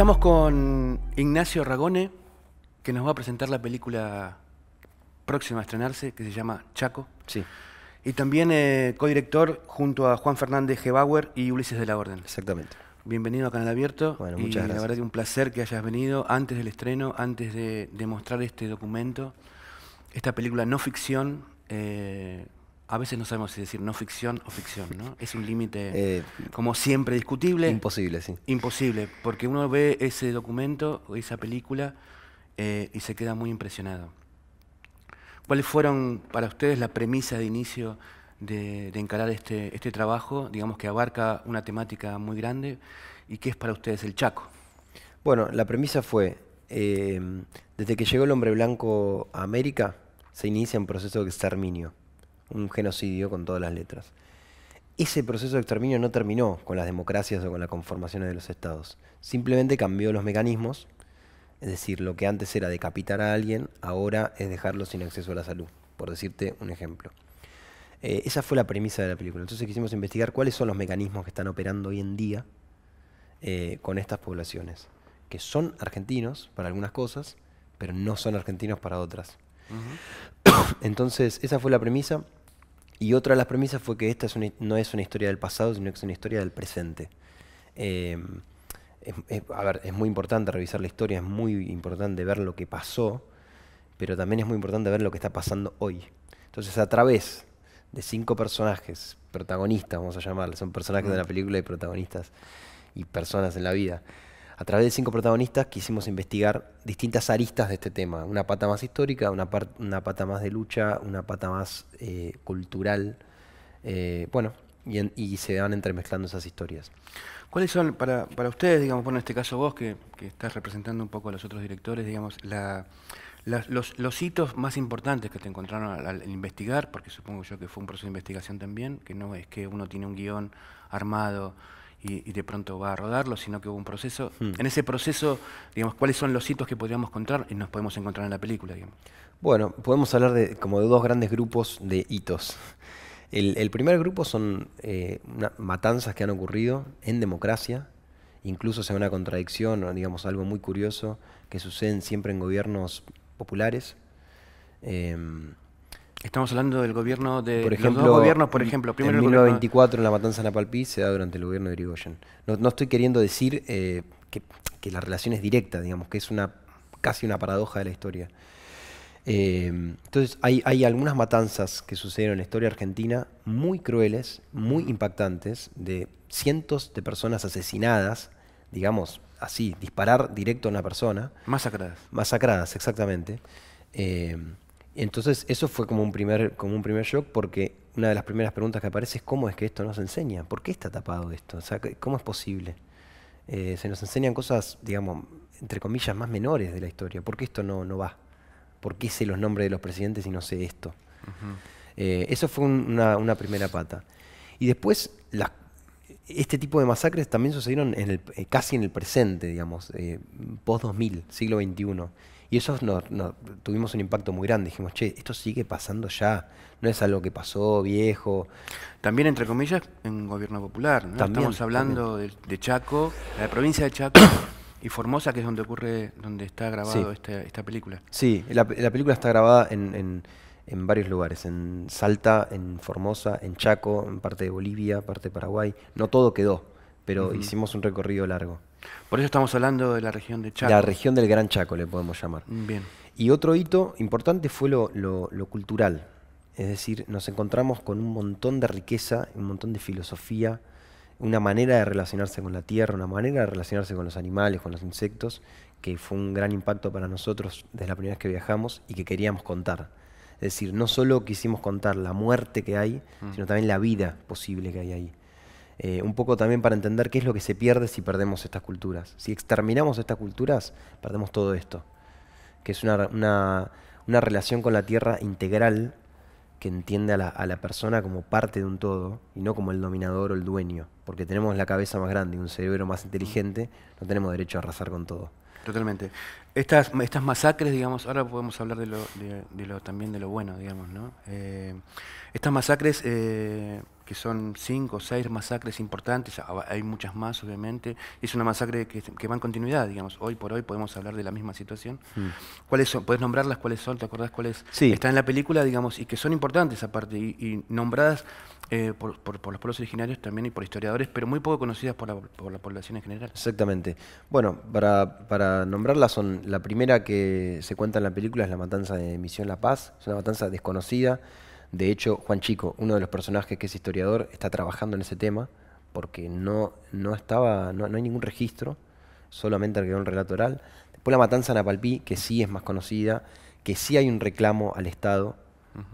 Estamos con Ignacio Ragone, que nos va a presentar la película próxima a estrenarse, que se llama Chaco. Sí. Y también eh, codirector junto a Juan Fernández Gebauer y Ulises de la Orden. Exactamente. Bienvenido a Canal Abierto. Bueno, muchas gracias. La verdad que un placer que hayas venido antes del estreno, antes de, mostrar este documento, esta película no ficción, eh, a veces no sabemos si decir no ficción o ficción, ¿no? Es un límite, eh, como siempre, discutible. Imposible, sí. Imposible, porque uno ve ese documento, o esa película, eh, y se queda muy impresionado. ¿Cuáles fueron para ustedes la premisa de inicio de, encarar este, este trabajo, digamos que abarca una temática muy grande? ¿Y qué es para ustedes el Chaco? Bueno, la premisa fue, eh, desde que llegó el hombre blanco a América, se inicia un proceso de exterminio un genocidio con todas las letras. Ese proceso de exterminio no terminó con las democracias o con la conformación de los estados. Simplemente cambió los mecanismos. Es decir, lo que antes era decapitar a alguien, ahora es dejarlo sin acceso a la salud, por decirte un ejemplo. Eh, esa fue la premisa de la película. Entonces quisimos investigar cuáles son los mecanismos que están operando hoy en día eh, con estas poblaciones, que son argentinos para algunas cosas, pero no son argentinos para otras. Entonces, esa fue la premisa. Y otra de las premisas fue que esta no es una historia del pasado, sino que es una historia del presente. Em, es, a ver, es muy importante revisar la historia, es muy importante ver lo que pasó, pero también es muy importante ver lo que está pasando hoy. Entonces, a través de cinco personajes, protagonistas, vamos a llamarles, son personajes de la mm. película y protagonistas y personas en la vida a través de cinco protagonistas quisimos investigar distintas aristas de este tema. Una pata más histórica, una, pata más de lucha, una pata más eh, cultural. Eh, bueno, y, se van entremezclando esas historias. ¿Cuáles son para, ustedes, digamos, bueno, en este caso vos, que, que, estás representando un poco a los otros directores, digamos, los, hitos más importantes que te encontraron al, al, investigar, porque supongo yo que fue un proceso de investigación también, que no es que uno tiene un guión armado, y, de pronto va a rodarlo, sino que hubo un proceso. Hmm. En ese proceso, digamos, ¿cuáles son los hitos que podríamos encontrar y nos podemos encontrar en la película? Bueno, podemos hablar de como de dos grandes grupos de hitos. El, primer grupo son eh, matanzas que han ocurrido en democracia, incluso sea una contradicción o digamos algo muy curioso que suceden siempre en gobiernos populares. Em, Estamos hablando del gobierno de por los dos gobiernos, por ejemplo. Primero en 1924 la matanza de Napalpí se da durante el gobierno de Irigoyen. No, estoy queriendo decir eh, que, la relación es directa, digamos, que es una casi una paradoja de la historia. Eh, entonces hay, algunas matanzas que sucedieron en la historia argentina muy crueles, muy impactantes, de cientos de personas asesinadas, digamos así, disparar directo a una persona. Masacradas. Masacradas, exactamente. Eh, entonces eso fue como un, primer, como un primer shock porque una de las primeras preguntas que aparece es cómo es que esto nos enseña, por qué está tapado esto, cómo es posible. Eh, se nos enseñan cosas, digamos, entre comillas, más menores de la historia, por qué esto no, no va, por qué sé los nombres de los presidentes y no sé esto. Eh, eso fue una, primera pata. Y después, este tipo de masacres también sucedieron en eh, casi en el presente, digamos, post-2000, siglo XXI. Y eso no, tuvimos un impacto muy grande. Dijimos, che, esto sigue pasando ya, no es algo que pasó viejo. También, entre comillas, en gobierno popular. Estamos hablando de, Chaco, la provincia de Chaco. y Formosa, que es donde ocurre, donde está grabado esta, película. Sí, la, película está grabada en, en varios lugares, en Salta, en Formosa, en Chaco, en parte de Bolivia, parte de Paraguay. No todo quedó, pero hicimos un recorrido largo. Por eso estamos hablando de la región de Chaco. La región del Gran Chaco le podemos llamar. Bien. Y otro hito importante fue lo, cultural. Es decir, nos encontramos con un montón de riqueza, un montón de filosofía, una manera de relacionarse con la tierra, una manera de relacionarse con los animales, con los insectos, que fue un gran impacto para nosotros desde la primera vez que viajamos y que queríamos contar. Es decir, no solo quisimos contar la muerte que hay, mm. sino también la vida posible que hay ahí. Eh, un poco también para entender qué es lo que se pierde si perdemos estas culturas. Si exterminamos estas culturas, perdemos todo esto, que es una, relación con la tierra integral que entiende a la, persona como parte de un todo y no como el dominador o el dueño, porque tenemos la cabeza más grande y un cerebro más inteligente, no tenemos derecho a arrasar con todo. Totalmente. Estas, estas masacres, digamos, ahora podemos hablar de también de lo bueno, digamos, ¿no? Eh, estas masacres eh, que son cinco o seis masacres importantes, hay muchas más obviamente, es una masacre que, va en continuidad, digamos, hoy por hoy podemos hablar de la misma situación. Mm. ¿Cuáles son? ¿Puedes nombrarlas? ¿Cuáles son? ¿Te acordás cuáles sí. están en la película, digamos, y que son importantes aparte, y, nombradas eh, por, los pueblos originarios también y por historiadores, pero muy poco conocidas por la, por la población en general? Exactamente. Bueno, para, para nombrarlas son, la primera que se cuenta en la película es la matanza de Misión La Paz, es una matanza desconocida, de hecho, Juan Chico, uno de los personajes que es historiador, está trabajando en ese tema porque no, no estaba, no, hay ningún registro, solamente el un relato oral. Después la matanza de Napalpí, que sí es más conocida, que sí hay un reclamo al Estado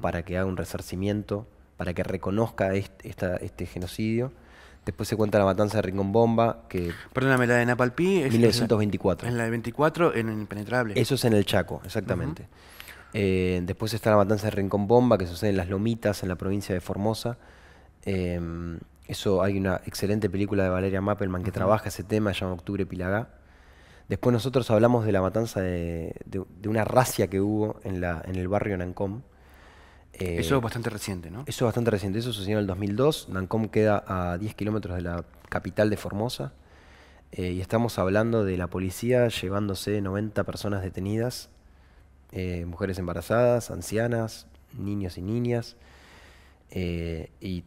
para que haga un resarcimiento, para que reconozca este, genocidio. Después se cuenta la matanza de Rincón Bomba, que... Perdóname, la de Napalpí es... 1924. En la de 24, en el Impenetrable. Eso es en el Chaco, exactamente. Eh, después está la matanza de Rincón Bomba, que sucede en Las Lomitas, en la provincia de Formosa. Eh, eso hay una excelente película de Valeria Mapelman que trabaja ese tema, se llama Octubre Pilagá. Después nosotros hablamos de la matanza de, una racia que hubo en, la, en el barrio Nancom. Eh, eso es bastante reciente, ¿no? Eso es bastante reciente, eso sucedió en el 2002. Nancom queda a 10 kilómetros de la capital de Formosa. y estamos hablando de la policía llevándose 90 personas detenidas eh, mujeres embarazadas, ancianas, niños y niñas, eh, y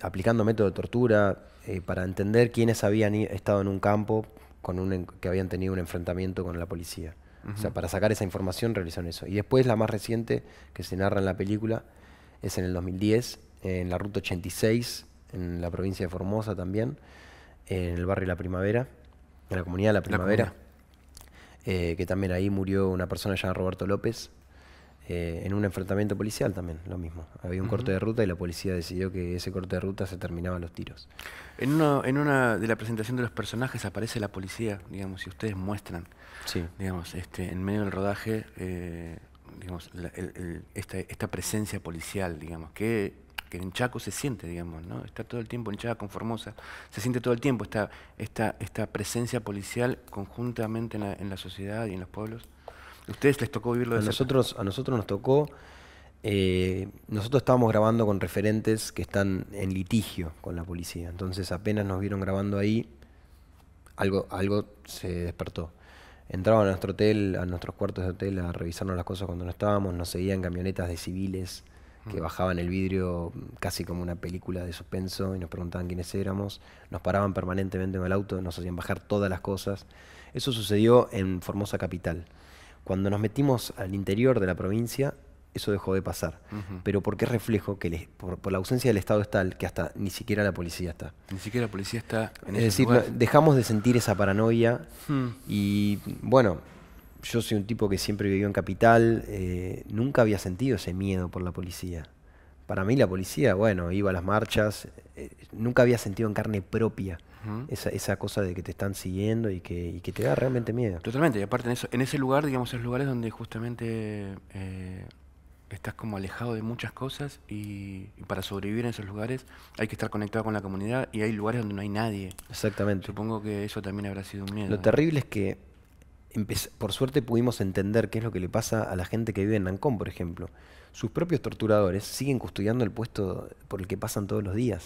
aplicando método de tortura eh, para entender quiénes habían estado en un campo con un, que habían tenido un enfrentamiento con la policía. O sea, para sacar esa información realizaron eso. Y después la más reciente que se narra en la película es en el 2010, en la Ruta 86, en la provincia de Formosa también, en el barrio La Primavera, en la comunidad de La Primavera. Eh, que también ahí murió una persona llamada Roberto López, eh, en un enfrentamiento policial también, lo mismo. Había un corte de ruta y la policía decidió que ese corte de ruta se terminaban los tiros. En una, de la presentación de los personajes aparece la policía, digamos, y ustedes muestran, sí. digamos, este, en medio del rodaje, eh, esta, esta, presencia policial, digamos, que que en Chaco se siente, digamos, ¿no? Está todo el tiempo en Chaco, en Formosa, se siente todo el tiempo esta, esta, esta presencia policial conjuntamente en la, en la sociedad y en los pueblos. ¿A ¿Ustedes les tocó vivirlo de a nosotros A nosotros nos tocó, eh, nosotros estábamos grabando con referentes que están en litigio con la policía, entonces apenas nos vieron grabando ahí, algo, algo se despertó entraban a nuestro hotel, a nuestros cuartos de hotel a revisarnos las cosas cuando no estábamos, nos seguían camionetas de civiles que bajaban el vidrio casi como una película de suspenso y nos preguntaban quiénes éramos, nos paraban permanentemente en el auto, nos hacían bajar todas las cosas. Eso sucedió en Formosa Capital. Cuando nos metimos al interior de la provincia, eso dejó de pasar. Pero porque qué reflejo que por, la ausencia del Estado es tal que hasta ni siquiera la policía está. Ni siquiera la policía está en Es decir, dejamos de sentir esa paranoia hmm. y bueno, yo soy un tipo que siempre vivió en capital, eh, nunca había sentido ese miedo por la policía. Para mí la policía, bueno, iba a las marchas, eh, nunca había sentido en carne propia esa, cosa de que te están siguiendo y que, te da realmente miedo. Totalmente, y aparte en, ese lugar, digamos, esos lugares donde justamente eh, estás como alejado de muchas cosas y, para sobrevivir en esos lugares hay que estar conectado con la comunidad y hay lugares donde no hay nadie. Exactamente. Supongo que eso también habrá sido un miedo. Lo terrible es que por suerte pudimos entender qué es lo que le pasa a la gente que vive en Nancón, por ejemplo. Sus propios torturadores siguen custodiando el puesto por el que pasan todos los días.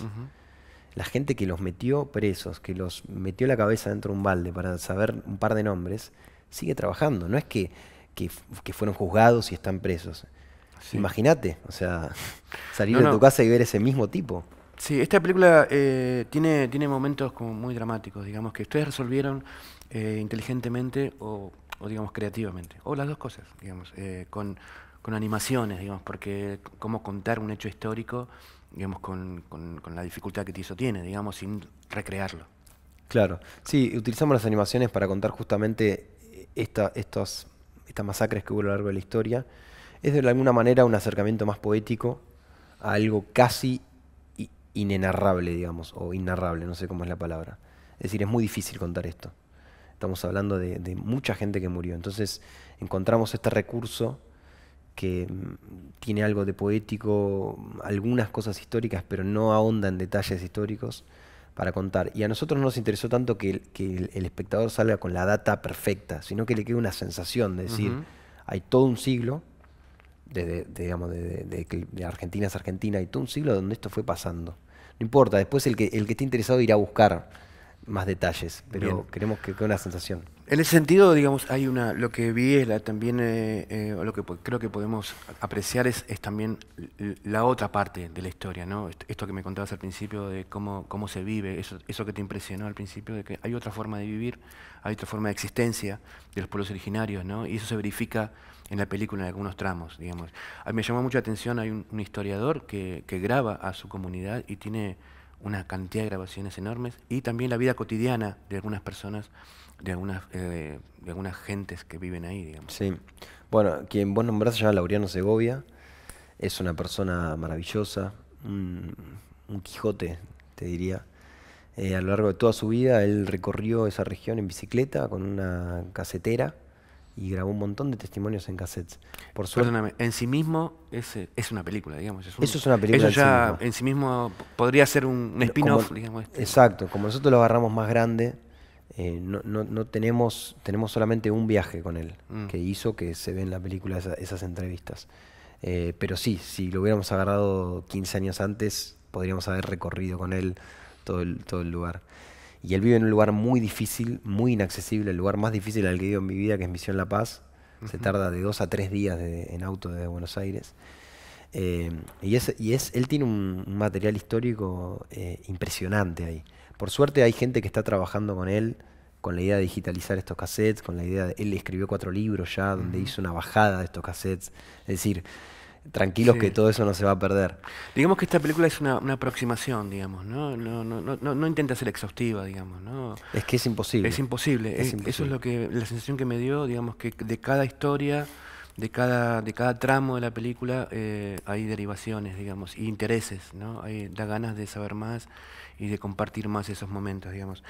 La gente que los metió presos, que los metió la cabeza dentro de un balde para saber un par de nombres, sigue trabajando. No es que, que, fueron juzgados y están presos. Imagínate, o sea, salir de tu casa y ver ese mismo tipo. Sí, esta película eh, tiene, tiene momentos como muy dramáticos, digamos, que ustedes resolvieron eh, inteligentemente o, digamos, creativamente, o las dos cosas, digamos, eh, con, animaciones, digamos, porque cómo contar un hecho histórico, digamos, con, la dificultad que eso tiene, digamos, sin recrearlo. Claro, sí, utilizamos las animaciones para contar justamente esta, estos, estas masacres que hubo a lo largo de la historia. Es de alguna manera un acercamiento más poético a algo casi inenarrable, digamos, o innarrable, no sé cómo es la palabra. Es decir, es muy difícil contar esto. Estamos hablando de, mucha gente que murió. Entonces encontramos este recurso que mm, tiene algo de poético, algunas cosas históricas, pero no ahonda en detalles históricos para contar. Y a nosotros no nos interesó tanto que, el, espectador salga con la data perfecta, sino que le quede una sensación de decir, hay todo un siglo, de, digamos, de, de, Argentina es Argentina, hay todo un siglo donde esto fue pasando. No importa, después el que, el que esté interesado irá a buscar más detalles, pero queremos que con una sensación. En ese sentido, digamos, hay una, lo que vi es la, también, eh, eh lo que creo que podemos apreciar es, es, también la otra parte de la historia, ¿no? Esto que me contabas al principio de cómo, cómo se vive, eso, eso que te impresionó al principio, de que hay otra forma de vivir, hay otra forma de existencia de los pueblos originarios, ¿no? Y eso se verifica en la película en algunos tramos, digamos. A mí me llamó mucha atención, hay un, historiador que, que graba a su comunidad y tiene una cantidad de grabaciones enormes y también la vida cotidiana de algunas personas, de algunas, eh, de algunas gentes que viven ahí, digamos. Sí. Bueno, quien vos nombrás se llama Laureano Segovia, es una persona maravillosa, un, un Quijote, te diría. Eh, a lo largo de toda su vida él recorrió esa región en bicicleta con una casetera y grabó un montón de testimonios en cassettes. Por suerte. Perdóname, en sí mismo es, eh, es una película, digamos. eso es una película. Eso ya en sí mismo, en sí mismo podría ser un, spin-off, digamos. Este. Exacto, como nosotros lo agarramos más grande, eh, no, no, no, tenemos, tenemos solamente un viaje con él, mm. que hizo que se ve en la película esas entrevistas. Eh, pero sí, si lo hubiéramos agarrado 15 años antes, podríamos haber recorrido con él todo el, todo el lugar. Y él vive en un lugar muy difícil, muy inaccesible, el lugar más difícil al que he ido en mi vida, que es Misión La Paz. Se tarda de dos a tres días en auto desde Buenos Aires. Eh, y, es, y es, él tiene un, material histórico eh, impresionante ahí. Por suerte hay gente que está trabajando con él, con la idea de digitalizar estos cassettes, con la idea de... Él escribió cuatro libros ya, donde hizo una bajada de estos cassettes. Es decir, tranquilos que todo eso no se va a perder. Digamos que esta película es una, aproximación, digamos, ¿no? No, no, ¿no? no, intenta ser exhaustiva, digamos, ¿no? Es que es imposible. Es imposible. Eso es lo que, la sensación que me dio, digamos, que de cada historia, de cada, de cada tramo de la película, eh, hay derivaciones, digamos, y intereses, ¿no? Hay, da ganas de saber más y de compartir más esos momentos, digamos.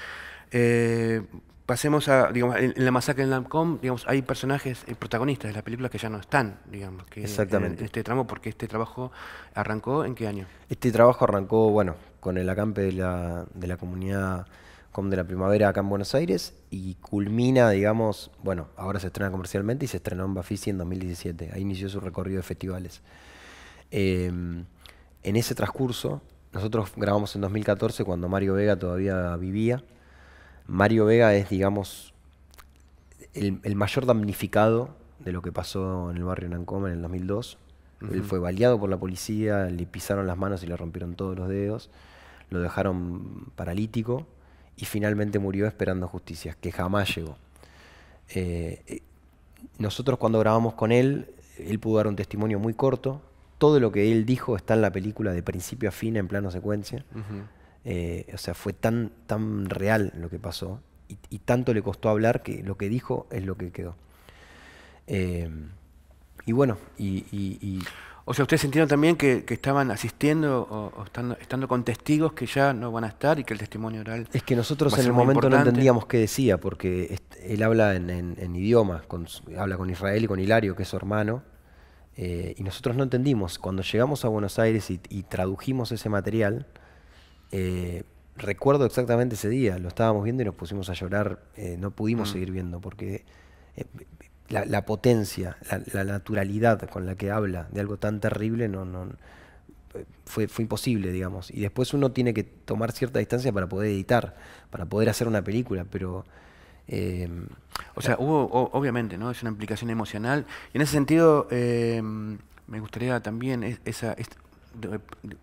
Eh, pasemos a, digamos, en, la masacre en Lamcom, digamos, hay personajes eh, protagonistas de la película que ya no están, digamos, que eh, Exactamente. este tramo, porque este trabajo arrancó en qué año? Este trabajo arrancó, bueno, con el acampe de la, de la comunidad Com de la Primavera acá en Buenos Aires y culmina, digamos, bueno, ahora se estrena comercialmente y se estrenó en Bafisi en 2017. Ahí inició su recorrido de festivales. Em, en ese transcurso, nosotros grabamos en 2014 cuando Mario Vega todavía vivía Mario Vega es, digamos, el, mayor damnificado de lo que pasó en el barrio Nancoma en el 2002. Él fue baleado por la policía, le pisaron las manos y le rompieron todos los dedos, lo dejaron paralítico y finalmente murió esperando justicia, que jamás llegó. Eh, eh, nosotros cuando grabamos con él, él pudo dar un testimonio muy corto. Todo lo que él dijo está en la película de principio a fin en plano secuencia. Eh, o sea, fue tan, tan real lo que pasó y, tanto le costó hablar que lo que dijo es lo que quedó. Eh, y bueno, O sea, ¿ustedes sintieron también que, estaban asistiendo o, estando, con testigos que ya no van a estar y que el testimonio oral... Es que nosotros en el momento no entendíamos qué decía, porque él habla en, idiomas, habla con Israel y con Hilario, que es su hermano, eh, y nosotros no entendimos. Cuando llegamos a Buenos Aires y tradujimos ese material, eh, recuerdo exactamente ese día, lo estábamos viendo y nos pusimos a llorar, eh, no pudimos mm. seguir viendo porque eh, la, potencia, la, naturalidad con la que habla de algo tan terrible no, fue, imposible, digamos. Y después uno tiene que tomar cierta distancia para poder editar, para poder hacer una película, pero... o sea, hubo, obviamente, ¿no? Es una implicación emocional. Y en ese sentido, me gustaría también esa, eh,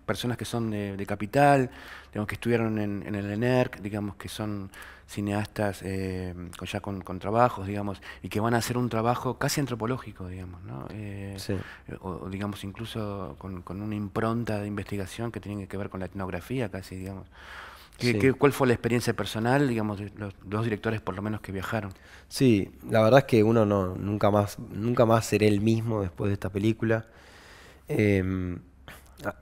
personas que son de, capital, digamos, que estuvieron en, el ENERC, digamos, que son cineastas eh, ya con, trabajos, digamos, y que van a hacer un trabajo casi antropológico, digamos, ¿no? Eh, o, digamos, incluso con, una impronta de investigación que tiene que ver con la etnografía casi, digamos. ¿Cuál fue la experiencia personal, digamos, de los dos directores por lo menos que viajaron? Sí, la verdad es que uno no, nunca más, nunca más seré el mismo después de esta película. Em, Ah.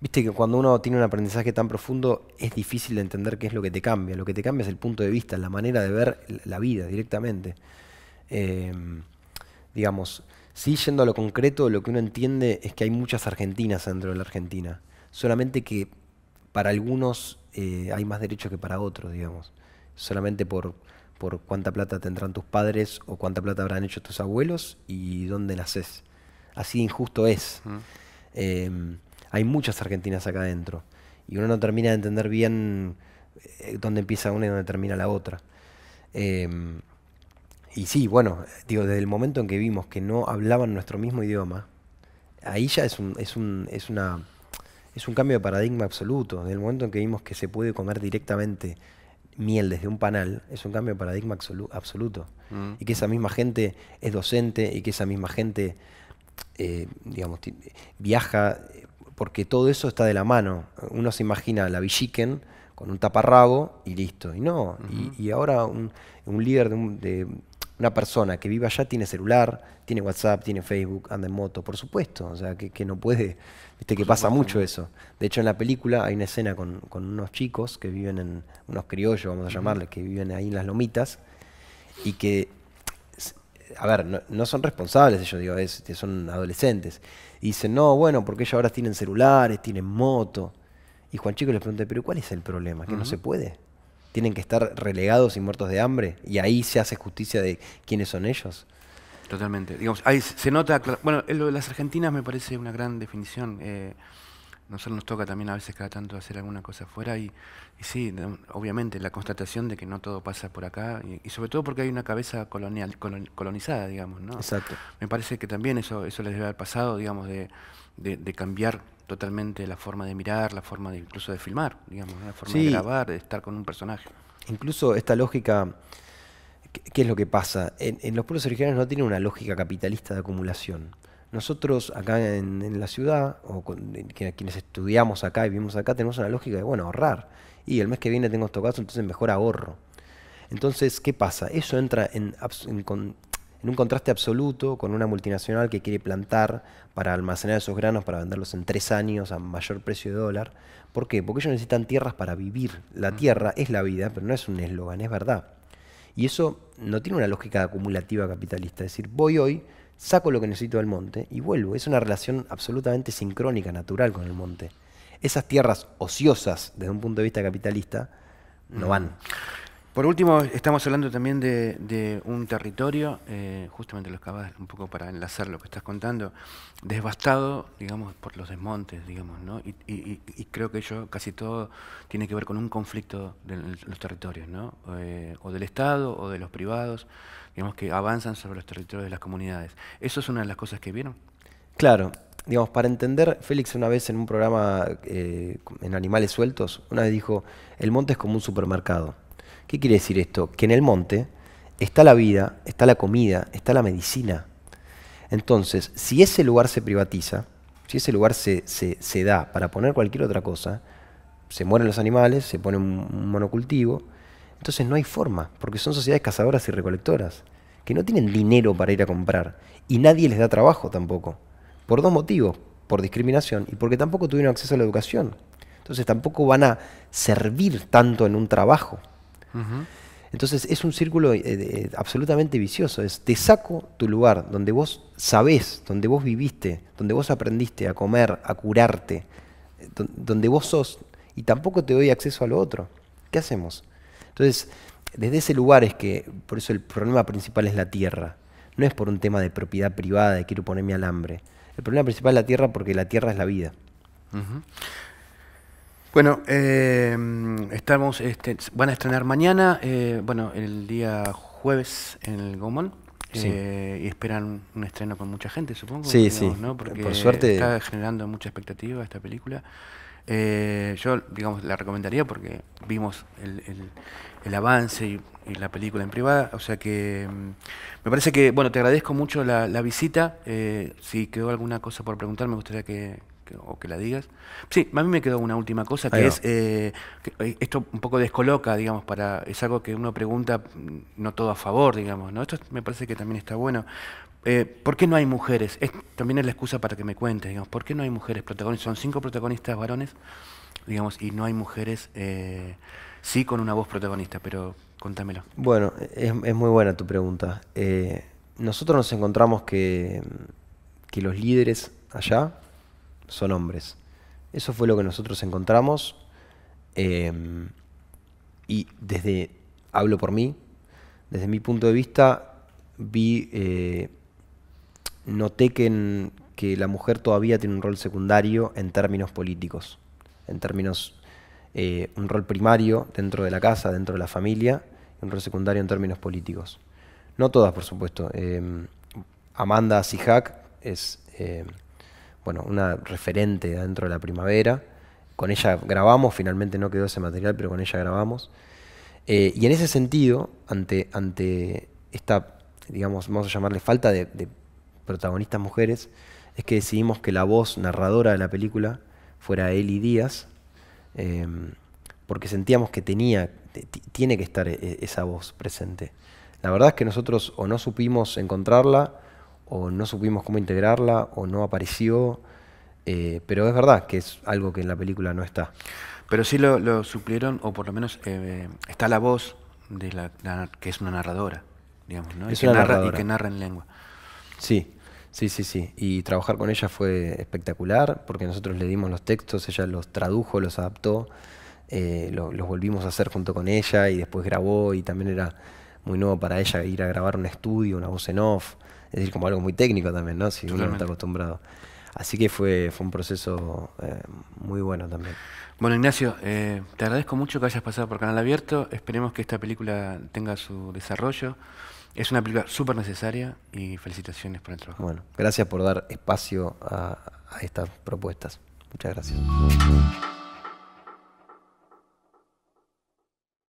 Viste que cuando uno tiene un aprendizaje tan profundo es difícil de entender qué es lo que te cambia. Lo que te cambia es el punto de vista, la manera de ver la vida directamente. Eh, digamos, si yendo a lo concreto, lo que uno entiende es que hay muchas Argentinas dentro de la Argentina. Solamente que para algunos eh, hay más derechos que para otros, digamos. Solamente por, por cuánta plata tendrán tus padres o cuánta plata habrán hecho tus abuelos y dónde naces. Así injusto es. Mm. Eh, hay muchas Argentinas acá adentro. Y uno no termina de entender bien eh, dónde empieza una y dónde termina la otra. Em, y sí, bueno, digo, desde el momento en que vimos que no hablaban nuestro mismo idioma, ahí ya es un, es un, es una, es un cambio de paradigma absoluto. Desde el momento en que vimos que se puede comer directamente miel desde un panal, es un cambio de paradigma absoluto. Mm. Y que esa misma gente es docente y que esa misma gente, eh, digamos, viaja porque todo eso está de la mano. Uno se imagina la Villiquen con un taparrabo y listo. Y no, y, ahora un, líder de, una persona que vive allá tiene celular, tiene WhatsApp, tiene Facebook, anda en moto, por supuesto. O sea, que, no puede, viste que pasa mucho eso. De hecho, en la película hay una escena con, con unos chicos que viven en, unos criollos, vamos a llamarles, que viven ahí en las lomitas y que a ver, no, son responsables ellos, digo, son adolescentes. Y dicen, no, bueno, porque ellos ahora tienen celulares, tienen moto. Y Juan Chico les pregunta, pero ¿cuál es el problema? ¿Que no se puede? ¿Tienen que estar relegados y muertos de hambre? ¿Y ahí se hace justicia de quiénes son ellos? Totalmente. ahí se nota, bueno, lo de las Argentinas me parece una gran definición. Eh, nosotros nos toca también a veces cada tanto hacer alguna cosa afuera y, sí, obviamente la constatación de que no todo pasa por acá y, sobre todo porque hay una cabeza colonial, colonizada, digamos, ¿no? Exacto. Me parece que también eso, eso les debe haber pasado, digamos, de, cambiar totalmente la forma de mirar, la forma de, incluso de filmar, digamos, la forma de grabar, de estar con un personaje. Incluso esta lógica, ¿qué, es lo que pasa? En, en los pueblos originarios no tiene una lógica capitalista de acumulación. Nosotros acá en, la ciudad, o con, quienes estudiamos acá y vivimos acá, tenemos una lógica de, bueno, ahorrar. Y el mes que viene tengo estos gastos, entonces mejor ahorro. Entonces, ¿qué pasa? Eso entra en, un contraste absoluto con una multinacional que quiere plantar para almacenar esos granos, para venderlos en tres años a mayor precio de dólar. ¿Por qué? Porque ellos necesitan tierras para vivir. La mm. tierra es la vida, pero no es un eslogan, es verdad. Y eso no tiene una lógica acumulativa capitalista. Es decir, voy hoy, saco lo que necesito del monte y vuelvo. Es una relación absolutamente sincrónica, natural con el monte. Esas tierras ociosas desde un punto de vista capitalista no van. Por último, estamos hablando también de, un territorio, eh, justamente lo acabas un poco para enlazar lo que estás contando, devastado, digamos, por los desmontes, digamos, ¿no? Y, creo que ello casi todo tiene que ver con un conflicto de los territorios, ¿no? Eh, o del Estado o de los privados, digamos, que avanzan sobre los territorios de las comunidades. ¿Eso es una de las cosas que vieron? Claro, digamos, para entender, Félix una vez en un programa eh, en Animales Sueltos, una vez dijo, el monte es como un supermercado ¿Qué quiere decir esto? Que en el monte está la vida, está la comida, está la medicina. Entonces, si ese lugar se privatiza, si ese lugar se, se, da para poner cualquier otra cosa, se mueren los animales, se pone un monocultivo, entonces no hay forma, porque son sociedades cazadoras y recolectoras, que no tienen dinero para ir a comprar, y nadie les da trabajo tampoco, por dos motivos, por discriminación y porque tampoco tuvieron acceso a la educación. Entonces tampoco van a servir tanto en un trabajo. Entonces es un círculo eh, eh, absolutamente vicioso. Es te saco tu lugar donde vos sabés, donde vos viviste, donde vos aprendiste a comer, a curarte, eh, donde vos sos, y tampoco te doy acceso a lo otro. ¿Qué hacemos? Entonces, desde ese lugar es que, por eso el problema principal es la tierra. No es por un tema de propiedad privada, de quiero ponerme alambre. El problema principal es la tierra porque la tierra es la vida. Bueno, em, estamos, este, van a estrenar mañana, eh, bueno, el día jueves en el Gomón. Eh, y esperan un estreno con mucha gente, supongo. Sí, Porque Está generando mucha expectativa esta película. Eh, yo, digamos, la recomendaría porque vimos el, el, avance y, y, la película en privada. O sea que em, me parece que, bueno, te agradezco mucho la, la visita. si quedó alguna cosa por preguntar, me gustaría que, o que la digas. Sí, a mí me quedó una última cosa que es, eh, eh, esto un poco descoloca, digamos, para es algo que uno pregunta mm, no todo a favor, digamos, ¿no? Esto me parece que también está bueno. Eh, ¿Por qué no hay mujeres? también es la excusa para que me cuentes, digamos, ¿por qué no hay mujeres protagonistas? Son cinco protagonistas varones, digamos, y no hay mujeres, sí con una voz protagonista, pero contámelo. Bueno, es, muy buena tu pregunta. nosotros nos encontramos que los líderes allá son hombres. Eso fue lo que nosotros encontramos. Eh, y desde, hablo por mí, desde mi punto de vista, vi, eh, noté que, que la mujer todavía tiene un rol secundario en términos políticos, en términos, eh, un rol primario dentro de la casa, dentro de la familia, un rol secundario en términos políticos. No todas, por supuesto. Amanda Sijak es una referente dentro de la primavera. Con ella grabamos, finalmente no quedó ese material, pero con ella grabamos. Eh, y en ese sentido, ante, ante esta, digamos, vamos a llamarle falta de, protagonistas mujeres, es que decidimos que la voz narradora de la película fuera Eli Díaz, em, porque sentíamos que tenía, tiene que estar eh, esa voz presente. La verdad es que nosotros o no supimos encontrarla, o no supimos cómo integrarla, o no apareció. Eh, pero es verdad que es algo que en la película no está. Pero sí lo, suplieron, o por lo menos eh, está la voz de la, que es una narradora, digamos, ¿no? Es y, que narra, y que narra en lengua. Sí, sí, sí, sí. Y trabajar con ella fue espectacular, porque nosotros le dimos los textos, ella los tradujo, los adaptó, eh, los volvimos a hacer junto con ella y después grabó y también era muy nuevo para ella ir a grabar un estudio, una voz en off. Es decir, como algo muy técnico también, ¿no? Si uno no está acostumbrado. Así que fue, fue un proceso eh, muy bueno también. Bueno, Ignacio, eh, te agradezco mucho que hayas pasado por Canal Abierto. Esperemos que esta película tenga su desarrollo. Es una película súper necesaria y felicitaciones por el trabajo. Bueno, gracias por dar espacio a estas propuestas. Muchas gracias.